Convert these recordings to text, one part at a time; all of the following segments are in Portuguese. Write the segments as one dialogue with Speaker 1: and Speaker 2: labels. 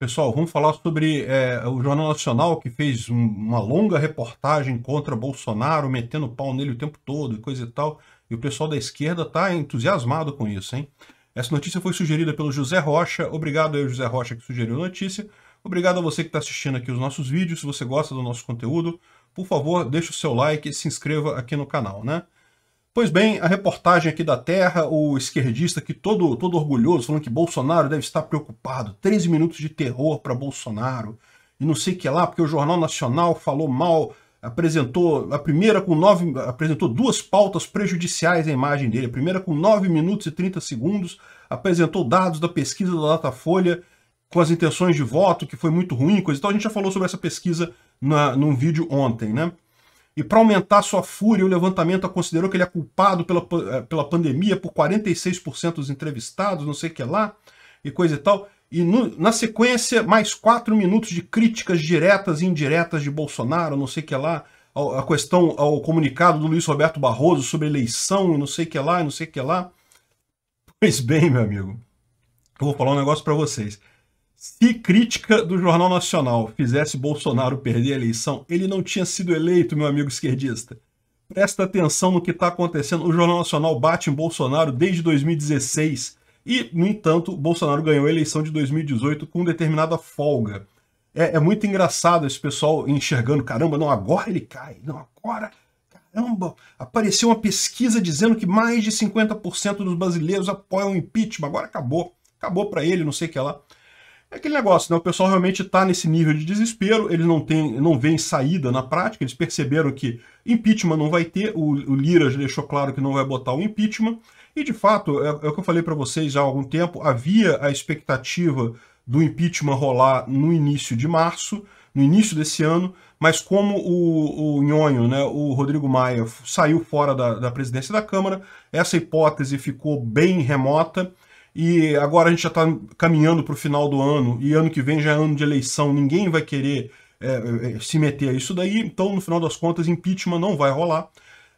Speaker 1: Pessoal, vamos falar sobre é, o Jornal Nacional, que fez um, uma longa reportagem contra Bolsonaro, metendo pau nele o tempo todo e coisa e tal. E o pessoal da esquerda está entusiasmado com isso, hein? Essa notícia foi sugerida pelo José Rocha. Obrigado aí, José Rocha, que sugeriu a notícia. Obrigado a você que está assistindo aqui os nossos vídeos. Se você gosta do nosso conteúdo, por favor, deixe o seu like e se inscreva aqui no canal, né? Pois bem, a reportagem aqui da Terra, o esquerdista que todo, todo orgulhoso, falando que Bolsonaro deve estar preocupado. 13 minutos de terror para Bolsonaro. E não sei o que lá, porque o Jornal Nacional falou mal, apresentou a primeira com nove. apresentou duas pautas prejudiciais à imagem dele. A primeira com 9 minutos e 30 segundos, apresentou dados da pesquisa da Datafolha com as intenções de voto, que foi muito ruim, coisa e tal. A gente já falou sobre essa pesquisa na, num vídeo ontem, né? E para aumentar sua fúria, o levantamento considerou que ele é culpado pela, eh, pela pandemia por 46% dos entrevistados, não sei o que lá, e coisa e tal. E no, na sequência, mais quatro minutos de críticas diretas e indiretas de Bolsonaro, não sei o que lá, a, a questão, ao comunicado do Luiz Roberto Barroso sobre eleição, não sei o que lá, não sei o que lá. Pois bem, meu amigo, eu vou falar um negócio para vocês. Se crítica do Jornal Nacional fizesse Bolsonaro perder a eleição, ele não tinha sido eleito, meu amigo esquerdista. Presta atenção no que está acontecendo. O Jornal Nacional bate em Bolsonaro desde 2016 e, no entanto, Bolsonaro ganhou a eleição de 2018 com determinada folga. É, é muito engraçado esse pessoal enxergando: caramba, não, agora ele cai, não, agora caramba, apareceu uma pesquisa dizendo que mais de 50% dos brasileiros apoiam o impeachment, agora acabou, acabou para ele, não sei o que lá. É aquele negócio, né? O pessoal realmente está nesse nível de desespero, eles não têm, não veem saída na prática, eles perceberam que impeachment não vai ter, o, o Lira já deixou claro que não vai botar o impeachment, e de fato, é, é o que eu falei para vocês há algum tempo, havia a expectativa do impeachment rolar no início de março, no início desse ano, mas como o, o Nhonho, né, o Rodrigo Maia, saiu fora da, da presidência da Câmara, essa hipótese ficou bem remota, e agora a gente já está caminhando para o final do ano, e ano que vem já é ano de eleição, ninguém vai querer é, é, é, se meter a isso daí, então no final das contas impeachment não vai rolar.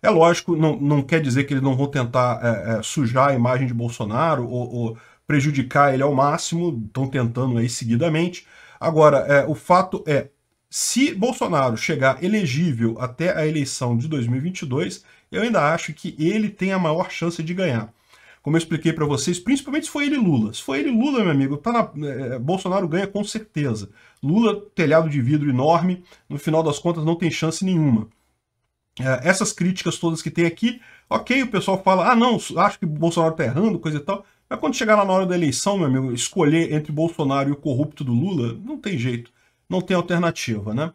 Speaker 1: É lógico, não, não quer dizer que eles não vão tentar é, é, sujar a imagem de Bolsonaro ou, ou prejudicar ele ao máximo, estão tentando aí seguidamente. Agora, é, o fato é, se Bolsonaro chegar elegível até a eleição de 2022, eu ainda acho que ele tem a maior chance de ganhar como eu expliquei para vocês, principalmente se foi ele Lula. Se foi ele Lula, meu amigo, tá na, é, Bolsonaro ganha com certeza. Lula, telhado de vidro enorme, no final das contas não tem chance nenhuma. É, essas críticas todas que tem aqui, ok, o pessoal fala, ah não, acho que Bolsonaro tá errando, coisa e tal, mas quando chegar lá na hora da eleição, meu amigo, escolher entre Bolsonaro e o corrupto do Lula, não tem jeito, não tem alternativa, né?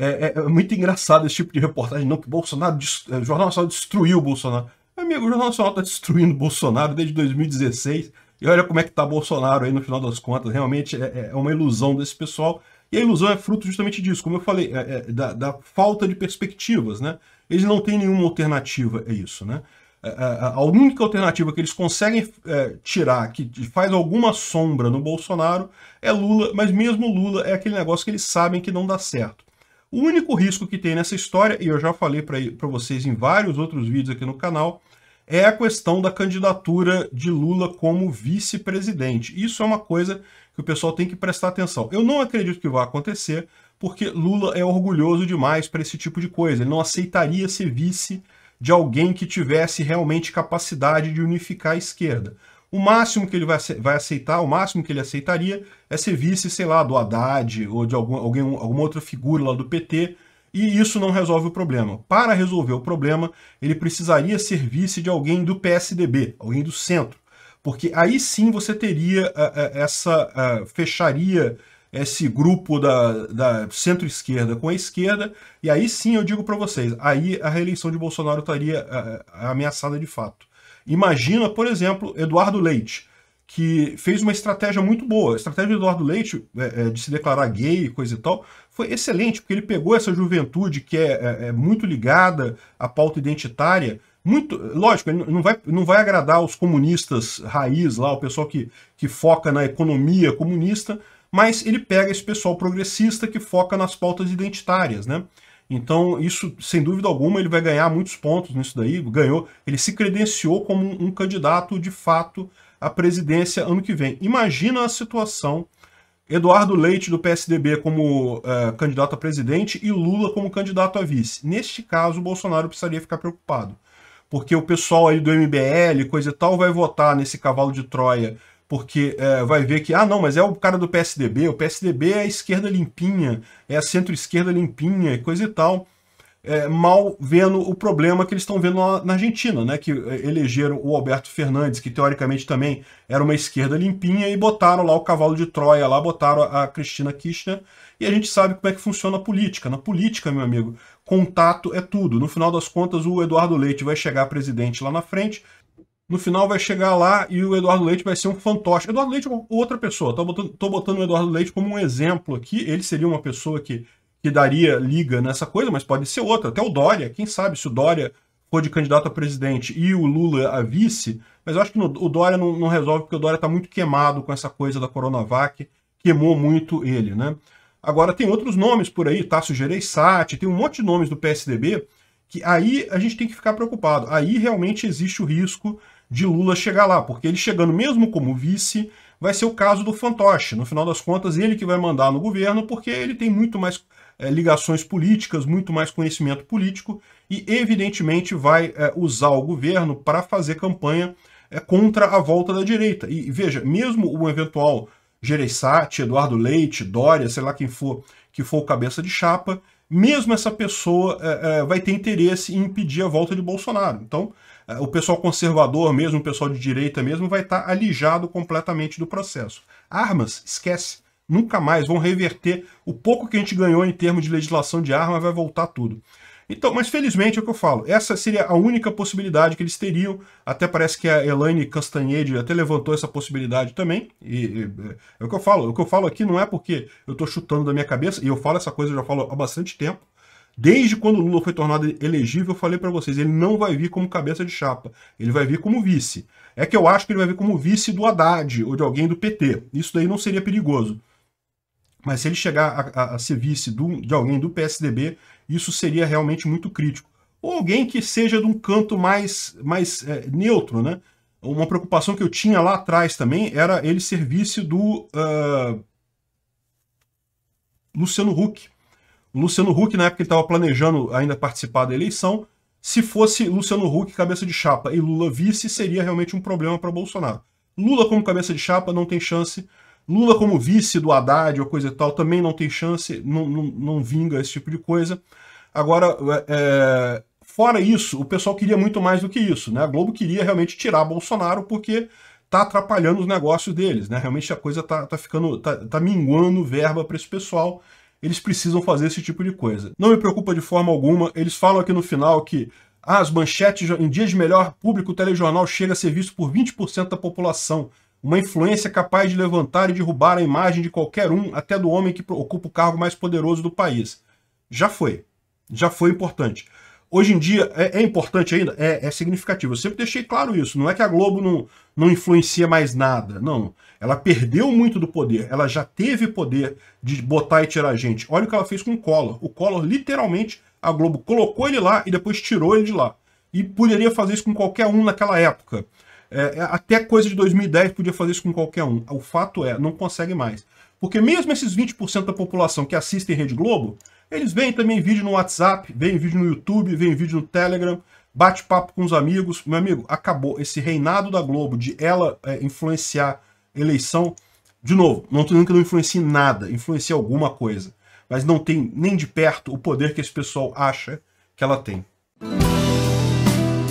Speaker 1: É, é, é, muito engraçado esse tipo de reportagem, não, que Bolsonaro, o Jornal Nacional destruiu o Bolsonaro amigo, o Jornal Nacional está destruindo Bolsonaro desde 2016. E olha como é que está Bolsonaro aí no final das contas. Realmente é, é, é, uma ilusão desse pessoal. E a ilusão é fruto justamente disso, como eu falei, é, é, da, da, falta de perspectivas, né? Eles não têm nenhuma alternativa a isso, né? É, é, a, a única alternativa que eles conseguem tirar, que faz alguma sombra no Bolsonaro, é Lula, mas mesmo Lula é aquele negócio que eles sabem que não dá certo. O único risco que tem nessa história, e eu já falei para vocês em vários outros vídeos aqui no canal, é a questão da candidatura de Lula como vice-presidente. Isso é uma coisa que o pessoal tem que prestar atenção. Eu não acredito que vá acontecer, porque Lula é orgulhoso demais para esse tipo de coisa. Ele não aceitaria ser vice de alguém que tivesse realmente capacidade de unificar a esquerda. O máximo que ele vai aceitar, o máximo que ele aceitaria é ser vice, sei lá, do Haddad ou de algum, alguém, alguma outra figura lá do PT e isso não resolve o problema. Para resolver o problema, ele precisaria servir-se de alguém do PSDB, alguém do centro. Porque aí sim você teria eh, eh, essa. Eh, fecharia esse grupo da, da centro-esquerda com a esquerda, e aí sim eu digo para vocês, aí a reeleição de Bolsonaro estaria ameaçada de fato. Imagina, por exemplo, Eduardo Leite que fez uma estratégia muito boa. A estratégia do Eduardo Leite é, é, de se declarar gay e coisa e tal foi excelente, porque ele pegou essa juventude que é, é, é muito ligada à pauta identitária. Muito, lógico, ele não vai, não vai agradar os comunistas raiz lá, o pessoal que, que foca na economia comunista, mas ele pega esse pessoal progressista que foca nas pautas identitárias, né? Então, isso, sem dúvida alguma, ele vai ganhar muitos pontos nisso daí. Ganhou, ele se credenciou como um, um candidato de fato a presidência ano que vem. Imagina a situação: Eduardo Leite do PSDB como uh, candidato a presidente e Lula como candidato a vice. Neste caso, o Bolsonaro precisaria ficar preocupado, porque o pessoal aí do MBL, coisa e tal, vai votar nesse cavalo de Troia. Porque é, vai ver que, ah, não, mas é o cara do PSDB, o PSDB é a esquerda limpinha, é a centro-esquerda limpinha, coisa e tal é, mal vendo o problema que eles estão vendo na Argentina, né? Que é, elegeram o Alberto Fernandes, que teoricamente também era uma esquerda limpinha, e botaram lá o cavalo de Troia, lá botaram a Cristina Kirchner, e a gente sabe como é que funciona a política. Na política, meu amigo, contato é tudo. No final das contas, o Eduardo Leite vai chegar presidente lá na frente, no final vai chegar lá e o Eduardo Leite vai ser um fantoche. Eduardo Leite é outra pessoa, tô botando, tô botando o Eduardo Leite como um exemplo aqui. Ele seria uma pessoa que que daria liga nessa coisa, mas pode ser outra. Até o Dória, quem sabe se o Dória for de candidato a presidente e o Lula a vice, mas eu acho que no, o Dória não, não, resolve, porque o Dória está muito queimado com essa coisa da Coronavac, queimou muito ele, né? Agora tem outros nomes por aí, Tasso tá? Gereissati, tem um monte de nomes do PSDB, que aí a gente tem que ficar preocupado. Aí realmente existe o risco de Lula chegar lá, porque ele chegando mesmo como vice, vai ser o caso do fantoche. No final das contas, ele que vai mandar no governo, porque ele tem muito mais é, ligações políticas, muito mais conhecimento político e, evidentemente, vai é, usar o governo para fazer campanha é, contra a volta da direita. E veja, mesmo o eventual Gereissati, Eduardo Leite, Dória, sei lá quem for, que for o cabeça de chapa, mesmo essa pessoa é, é vai ter interesse em impedir a volta de Bolsonaro. Então, é, o pessoal conservador mesmo, o pessoal de direita mesmo, vai estar tá alijado completamente do processo. Armas, esquece. Nunca mais vão reverter o pouco que a gente ganhou em termos de legislação de arma, vai voltar tudo. Então, mas felizmente é o que eu falo. Essa seria a única possibilidade que eles teriam. Até parece que a Elaine Castanhede até levantou essa possibilidade também. E, e, é o que eu falo. O que eu falo aqui não é porque eu estou chutando da minha cabeça, e eu falo essa coisa, eu já falo há bastante tempo. Desde quando o Lula foi tornado elegível, eu falei para vocês, ele não vai vir como cabeça de chapa, ele vai vir como vice. É que eu acho que ele vai vir como vice do Haddad ou de alguém do PT. Isso daí não seria perigoso. Mas se ele chegar a, a, a ser vice do, de alguém do PSDB, isso seria realmente muito crítico. Ou alguém que seja de um canto mais, mais é, neutro, né? Uma preocupação que eu tinha lá atrás também era ele ser vice do uh, Luciano Huck. O Luciano Huck, na época, ele estava planejando ainda participar da eleição. Se fosse Luciano Huck cabeça de chapa e Lula vice, seria realmente um problema para Bolsonaro. Lula como cabeça de chapa não tem chance. Lula como vice do Haddad ou coisa e tal também não tem chance, não, não, não vinga esse tipo de coisa. Agora, é, é, fora isso, o pessoal queria muito mais do que isso. Né? A Globo queria realmente tirar Bolsonaro porque tá atrapalhando os negócios deles. Né? Realmente a coisa tá, tá ficando, tá, tá minguando verba para esse pessoal eles precisam fazer esse tipo de coisa. Não me preocupa de forma alguma, eles falam aqui no final que ah, as manchetes, em dias de melhor público, o telejornal chega a ser visto por 20% da população uma influência capaz de levantar e derrubar a imagem de qualquer um, até do homem que ocupa o cargo mais poderoso do país. Já foi. Já foi importante. Hoje em dia, é, é importante ainda? É, é, significativo. Eu sempre deixei claro isso. Não é que a Globo não, não influencia mais nada. Não. Ela perdeu muito do poder. Ela já teve poder de botar e tirar a gente. Olha o que ela fez com o Collor. O Collor, literalmente, a Globo colocou ele lá e depois tirou ele de lá. E poderia fazer isso com qualquer um naquela época. É, é, até coisa de 2010 podia fazer isso com qualquer um. O fato é, não consegue mais. Porque mesmo esses 20% da população que assistem Rede Globo, eles veem também vídeo no WhatsApp, veem vídeo no YouTube, veem vídeo no Telegram, bate papo com os amigos. Meu amigo, acabou esse reinado da Globo de ela é, influenciar eleição. De novo, não estou dizendo que não influencie nada, influencie alguma coisa. Mas não tem nem de perto o poder que esse pessoal acha que ela tem.